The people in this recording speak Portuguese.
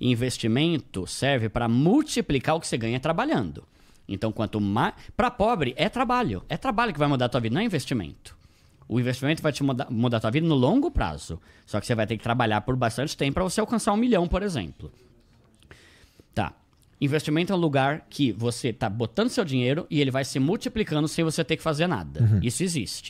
Investimento serve para multiplicar o que você ganha trabalhando. Então, quanto mais. Para pobre, é trabalho. É trabalho que vai mudar a tua vida, não é investimento. O investimento vai te mudar, mudar a tua vida no longo prazo. Só que você vai ter que trabalhar por bastante tempo para você alcançar um milhão, por exemplo. Tá. Investimento é um lugar que você está botando seu dinheiro e ele vai se multiplicando sem você ter que fazer nada. Uhum. Isso existe.